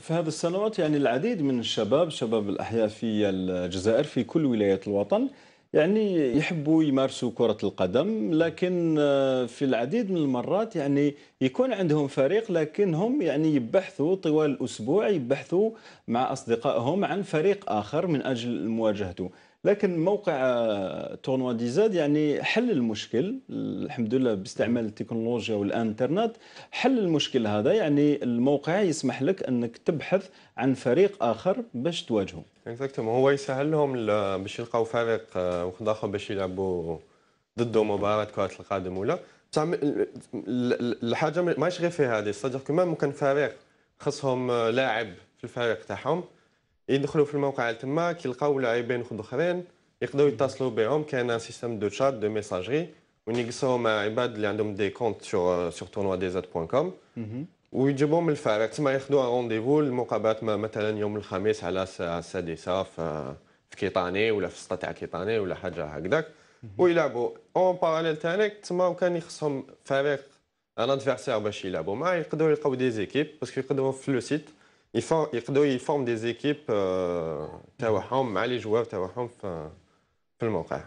في هذه السنوات يعني العديد من الشباب شباب الأحياء في الجزائر في كل ولايات الوطن يعني يحبوا يمارسوا كرة القدم لكن آه، في العديد من المرات يعني يكون عندهم فريق لكنهم يعني يبحثوا طوال الأسبوع يبحثوا مع أصدقائهم عن فريق آخر من أجل مواجهته لكن موقع آه، تورنوا ديزاد يعني حل المشكل الحمد لله باستعمال التكنولوجيا والانترنت حل المشكل هذا يعني الموقع يسمح لك انك تبحث عن فريق اخر باش تواجهه اكزاكتومون هو يسهل لهم باش يلقاو فريق آه، واحد اخر باش يلعبوا ضده مباراه كره القدم ولا بصح الحاجه ماهيش غير في هذه صدق كمان ممكن فريق خصهم آه، لاعب في الفريق تاعهم يدخلوا في الموقع تما كيلقاو لاعبين اخرين يقدروا يتصلوا بهم ان سيستم دو تشات دو ميساجري وين مع عباد اللي عندهم دي كونت سور سور تورنوا دي زات بوان كوم من الفريق تما ياخذوا رونديفو المقابلات مثلا يوم الخميس على الساعه السادسه في كيطاني ولا في السطا تاع كيطاني ولا حاجه هكذاك mhm. ويلعبوا اون باراليل تانيك تما وكان يخصهم فريق ان ادفيرسير باش يلعبوا معاه يقدروا يلقاو دي زيكيب باسكو يقدروا في لو سيت ils, forment, ils des équipes euh, les joueurs euh, le